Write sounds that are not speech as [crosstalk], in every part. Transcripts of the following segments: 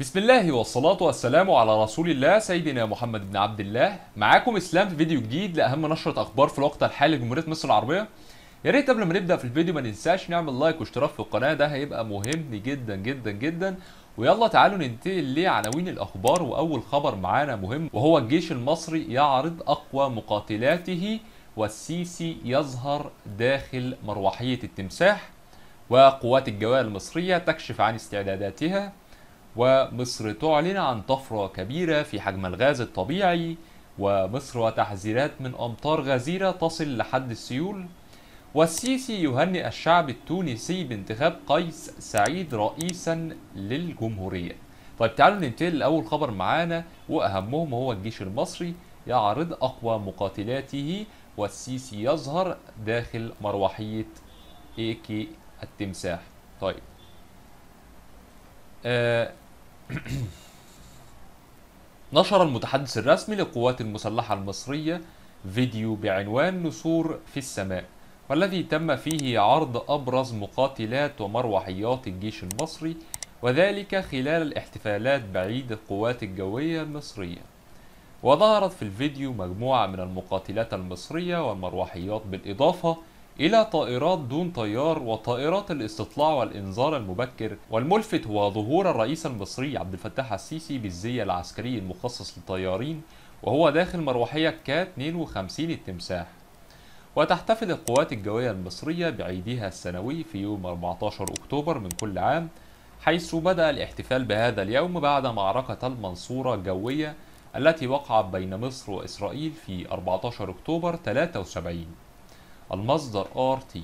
بسم الله والصلاة والسلام على رسول الله سيدنا محمد بن عبد الله معاكم اسلام في فيديو جديد لأهم نشرة أخبار في الوقت الحالي لجمهورية مصر العربية يا ريت قبل ما نبدأ في الفيديو ما ننساش نعمل لايك واشتراك في القناة ده هيبقى مهم جدا جدا جدا ويلا تعالوا ننتقل لعناوين الأخبار وأول خبر معانا مهم وهو الجيش المصري يعرض أقوى مقاتلاته والسيسي يظهر داخل مروحية التمساح وقوات الجوية المصرية تكشف عن استعداداتها ومصر تعلن عن طفرة كبيرة في حجم الغاز الطبيعي ومصر وتحذيرات من أمطار غزيرة تصل لحد السيول والسيسي يهنئ الشعب التونسي بانتخاب قيس سعيد رئيسا للجمهورية طيب تعالوا ننتقل لأول خبر معانا وأهمهم هو الجيش المصري يعرض أقوى مقاتلاته والسيسي يظهر داخل مروحية اي كي التمساح طيب آه [coughs] نشر المتحدث الرسمي للقوات المسلحة المصرية فيديو بعنوان نسور في السماء والذي تم فيه عرض أبرز مقاتلات ومروحيات الجيش المصري وذلك خلال الاحتفالات بعيد القوات الجوية المصرية وظهرت في الفيديو مجموعة من المقاتلات المصرية والمروحيات بالإضافة إلى طائرات دون طيار وطائرات الاستطلاع والإنذار المبكر والملفت هو ظهور الرئيس المصري عبد الفتاح السيسي بالزي العسكري المخصص للطيارين وهو داخل مروحية كا 52 التمساح وتحتفل القوات الجوية المصرية بعيدها السنوي في يوم 14 أكتوبر من كل عام حيث بدأ الاحتفال بهذا اليوم بعد معركة المنصورة الجوية التي وقعت بين مصر وإسرائيل في 14 أكتوبر 73 المصدر ار تي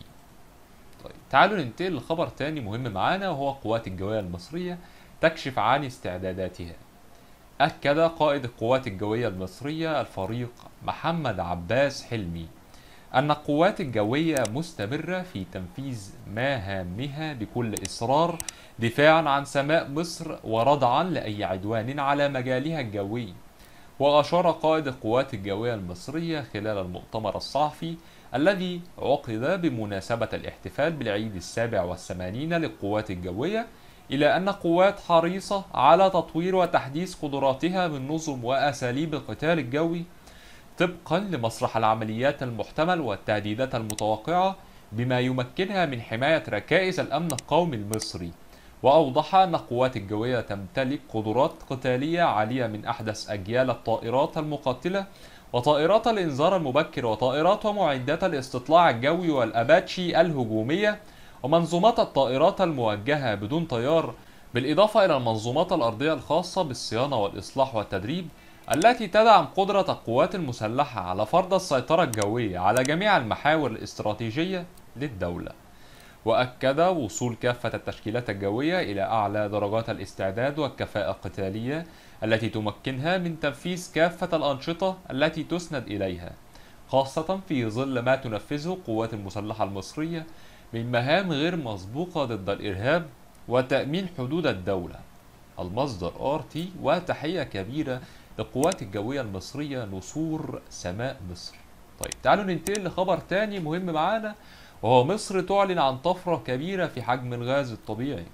طيب تعالوا ننتقل لخبر تاني مهم معانا وهو قوات الجوية المصرية تكشف عن استعداداتها أكد قائد القوات الجوية المصرية الفريق محمد عباس حلمي أن القوات الجوية مستمرة في تنفيذ مهامها بكل إصرار دفاعا عن سماء مصر وردعا لأي عدوان على مجالها الجوي وأشار قائد القوات الجوية المصرية خلال المؤتمر الصحفي الذي عقد بمناسبة الاحتفال بالعيد السابع والثمانين للقوات الجوية إلى أن قوات حريصة على تطوير وتحديث قدراتها من نظم وأساليب القتال الجوي طبقا لمسرح العمليات المحتمل والتهديدات المتوقعة بما يمكنها من حماية ركائز الأمن القومي المصري وأوضح أن القوات الجوية تمتلك قدرات قتالية عالية من أحدث أجيال الطائرات المقاتلة وطائرات الإنذار المبكر وطائرات ومعدات الاستطلاع الجوي والأباتشي الهجومية ومنظومات الطائرات الموجهة بدون طيار بالإضافة إلى المنظومات الأرضية الخاصة بالصيانة والإصلاح والتدريب التي تدعم قدرة القوات المسلحة على فرض السيطرة الجوية على جميع المحاور الاستراتيجية للدولة وأكد وصول كافة التشكيلات الجوية إلى أعلى درجات الاستعداد والكفاءة القتالية التي تمكنها من تنفيذ كافة الأنشطة التي تسند إليها خاصة في ظل ما تنفذه القوات المسلحة المصرية من مهام غير مسبوقة ضد الإرهاب وتأمين حدود الدولة المصدر آر تي وتحية كبيرة للقوات الجوية المصرية نصور سماء مصر طيب تعالوا ننتقل لخبر تاني مهم معانا وهو مصر تعلن عن طفرة كبيرة في حجم الغاز الطبيعي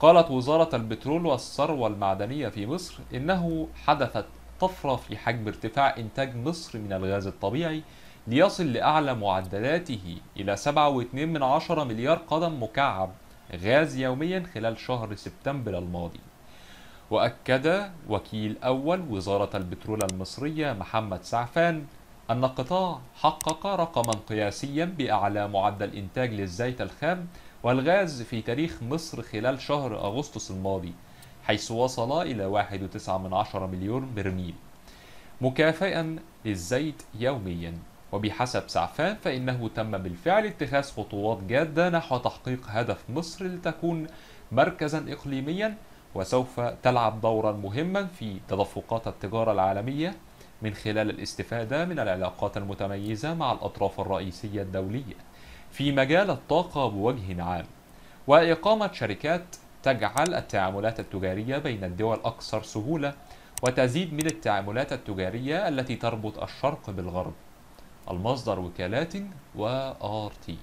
قالت وزارة البترول والثروة المعدنية في مصر إنه حدثت طفرة في حجم ارتفاع إنتاج مصر من الغاز الطبيعي ليصل لأعلى معدلاته إلى 7.2 من عشرة مليار قدم مكعب غاز يوميا خلال شهر سبتمبر الماضي وأكد وكيل أول وزارة البترول المصرية محمد سعفان أن القطاع حقق رقما قياسيا بأعلى معدل إنتاج للزيت الخام والغاز في تاريخ مصر خلال شهر أغسطس الماضي حيث وصل إلى 1.9 مليون برميل مكافئا للزيت يوميا وبحسب سعفان فإنه تم بالفعل اتخاذ خطوات جادة نحو تحقيق هدف مصر لتكون مركزا إقليميا وسوف تلعب دورا مهما في تدفقات التجارة العالمية من خلال الاستفادة من العلاقات المتميزة مع الأطراف الرئيسية الدولية في مجال الطاقة بوجه عام وإقامة شركات تجعل التعاملات التجارية بين الدول أكثر سهولة وتزيد من التعاملات التجارية التي تربط الشرق بالغرب المصدر وكالات وآر تي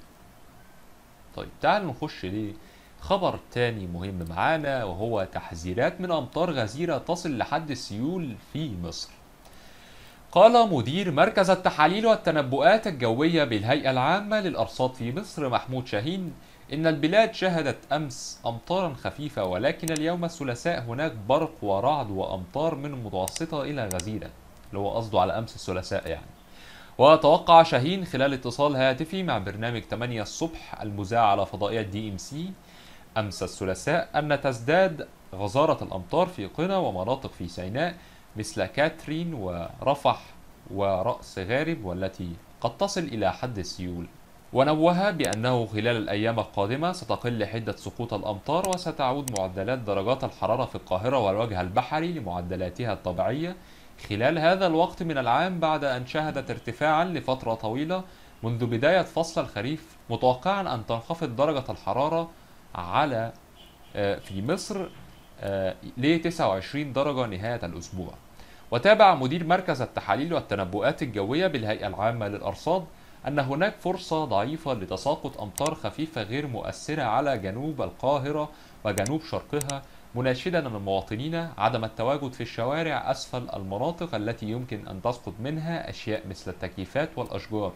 طيب تعالوا نخش لخبر تاني مهم معانا وهو تحذيرات من أمطار غزيرة تصل لحد السيول في مصر قال مدير مركز التحاليل والتنبؤات الجوية بالهيئة العامة للأرصاد في مصر محمود شاهين إن البلاد شهدت أمس أمطارا خفيفة ولكن اليوم الثلاثاء هناك برق ورعد وأمطار من متوسطة إلى غزيرة اللي هو قصده على أمس الثلاثاء يعني وتوقع شاهين خلال اتصال هاتفي مع برنامج 8 الصبح المذاع على فضائية دي ام سي أمس الثلاثاء أن تزداد غزارة الأمطار في قنا ومناطق في سيناء مثل كاترين ورفح ورأس غارب والتي قد تصل إلى حد السيول ونوه بأنه خلال الأيام القادمة ستقل حدة سقوط الأمطار وستعود معدلات درجات الحرارة في القاهرة والوجه البحري لمعدلاتها الطبيعية خلال هذا الوقت من العام بعد أن شهدت ارتفاعا لفترة طويلة منذ بداية فصل الخريف متوقعا أن تنخفض درجة الحرارة على آه، في مصر آه، ل 29 درجة نهاية الأسبوع وتابع مدير مركز التحاليل والتنبؤات الجوية بالهيئة العامة للأرصاد أن هناك فرصة ضعيفة لتساقط أمطار خفيفة غير مؤثرة على جنوب القاهرة وجنوب شرقها مناشدا المواطنين عدم التواجد في الشوارع أسفل المناطق التي يمكن أن تسقط منها أشياء مثل التكييفات والأشجار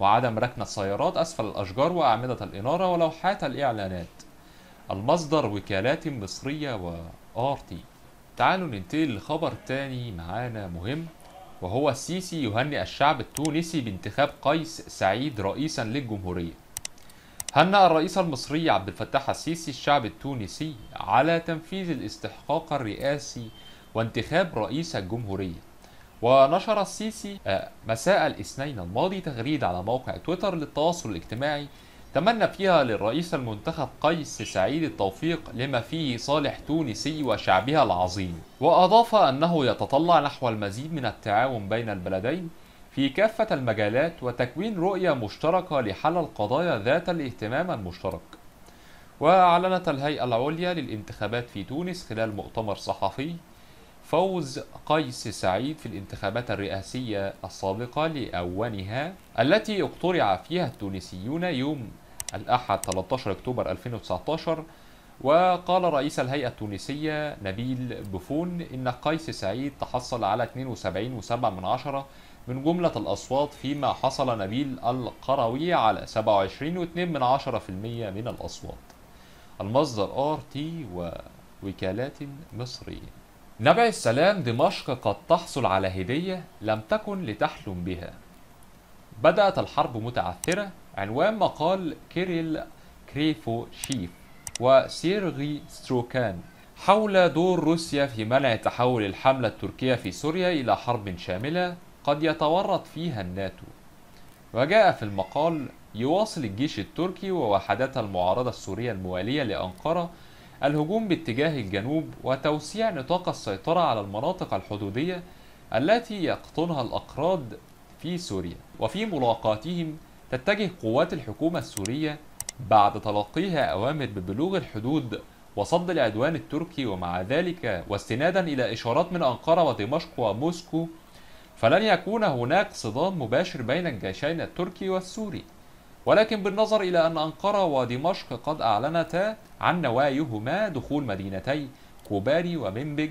وعدم ركن السيارات أسفل الأشجار وأعمدة الإنارة ولوحات الإعلانات المصدر وكالات مصرية وآرتي تعالوا ننتقل لخبر تاني معانا مهم وهو السيسي يهنئ الشعب التونسي بانتخاب قيس سعيد رئيسا للجمهورية هنأ الرئيس المصري عبد الفتاح السيسي الشعب التونسي على تنفيذ الاستحقاق الرئاسي وانتخاب رئيس الجمهورية ونشر السيسي آه، مساء الاثنين الماضي تغريدة على موقع تويتر للتواصل الاجتماعي تمنى فيها للرئيس المنتخب قيس سعيد التوفيق لما فيه صالح تونسي وشعبها العظيم وأضاف أنه يتطلع نحو المزيد من التعاون بين البلدين في كافة المجالات وتكوين رؤية مشتركة لحل القضايا ذات الاهتمام المشترك وأعلنت الهيئة العليا للانتخابات في تونس خلال مؤتمر صحفي فوز قيس سعيد في الانتخابات الرئاسية السابقة لأوانها التي اقترع فيها التونسيون يوم الأحد 13 أكتوبر 2019 وقال رئيس الهيئة التونسية نبيل بوفون إن قيس سعيد تحصل على 72.7 من عشرة من جملة الأصوات فيما حصل نبيل القروي على 27.2 من عشرة في المية من الأصوات المصدر آر تي ووكالات مصرية نبع السلام دمشق قد تحصل على هدية لم تكن لتحلم بها بدأت الحرب متعثرة عنوان مقال كيريل كريفو شيف وسيرغي ستروكان حول دور روسيا في منع تحول الحملة التركية في سوريا إلى حرب شاملة قد يتورط فيها الناتو وجاء في المقال يواصل الجيش التركي ووحدات المعارضة السورية الموالية لأنقرة الهجوم باتجاه الجنوب وتوسيع نطاق السيطرة على المناطق الحدودية التي يقطنها الأكراد في سوريا وفي ملاقاتهم تتجه قوات الحكومة السورية بعد تلقيها أوامر ببلوغ الحدود وصد العدوان التركي ومع ذلك واستنادا إلى إشارات من أنقرة ودمشق وموسكو فلن يكون هناك صدام مباشر بين الجيشين التركي والسوري ولكن بالنظر إلى أن أنقرة ودمشق قد أعلنتا عن نواياهما دخول مدينتي كوباري ومنبج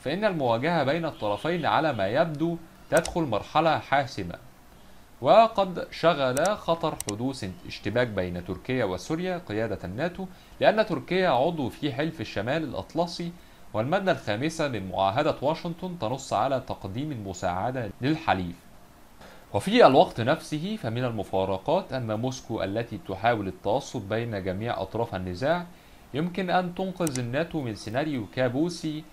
فإن المواجهة بين الطرفين على ما يبدو تدخل مرحلة حاسمة وقد شغل خطر حدوث اشتباك بين تركيا وسوريا قيادة الناتو لأن تركيا عضو في حلف الشمال الأطلسي والمادة الخامسة من معاهدة واشنطن تنص على تقديم المساعدة للحليف وفي الوقت نفسه فمن المفارقات أن موسكو التي تحاول التوسط بين جميع أطراف النزاع يمكن أن تنقذ الناتو من سيناريو كابوسي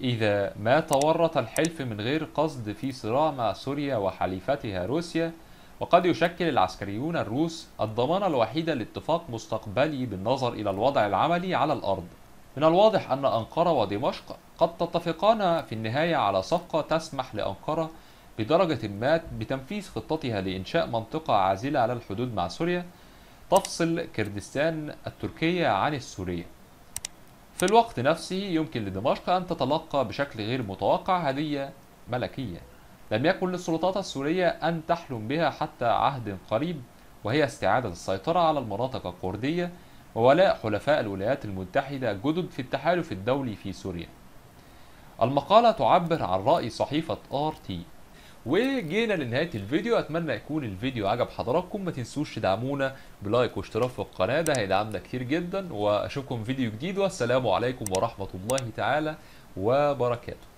إذا ما تورط الحلف من غير قصد في صراع مع سوريا وحليفتها روسيا وقد يشكل العسكريون الروس الضمان الوحيد لاتفاق مستقبلي بالنظر إلى الوضع العملي على الأرض من الواضح أن أنقرة ودمشق قد تتفقان في النهاية على صفقة تسمح لأنقرة بدرجة ما بتنفيذ خطتها لإنشاء منطقة عازلة على الحدود مع سوريا تفصل كردستان التركية عن السورية في الوقت نفسه يمكن لدمشق أن تتلقى بشكل غير متوقع هدية ملكية لم يكن للسلطات السورية أن تحلم بها حتى عهد قريب وهي استعادة السيطرة على المناطق الكردية وولاء حلفاء الولايات المتحدة جدد في التحالف الدولي في سوريا المقالة تعبر عن رأي صحيفة آر تي وجينا لنهايه الفيديو اتمنى يكون الفيديو عجب حضراتكم ما تنسوش تدعمونا بلايك واشتراك في القناه ده هيدعمنا كتير جدا واشوفكم فيديو جديد والسلام عليكم ورحمه الله تعالى وبركاته